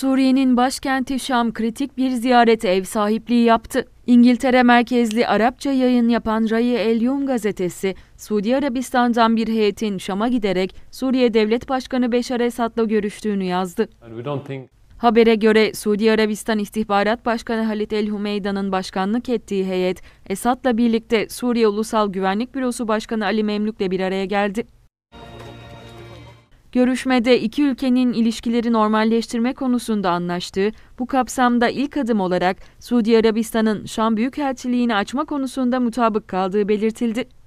Suriye'nin başkenti Şam kritik bir ziyaret ev sahipliği yaptı. İngiltere merkezli Arapça yayın yapan Rayi El Yum gazetesi, Suudi Arabistan'dan bir heyetin Şam'a giderek Suriye Devlet Başkanı Beşar Esad'la görüştüğünü yazdı. Habere göre Suudi Arabistan İstihbarat Başkanı Halit El Hümeydan'ın başkanlık ettiği heyet, Esad'la birlikte Suriye Ulusal Güvenlik Bürosu Başkanı Ali Memlük'le bir araya geldi. Görüşmede iki ülkenin ilişkileri normalleştirme konusunda anlaştığı, bu kapsamda ilk adım olarak Suudi Arabistan'ın Şam Büyükelçiliğini açma konusunda mutabık kaldığı belirtildi.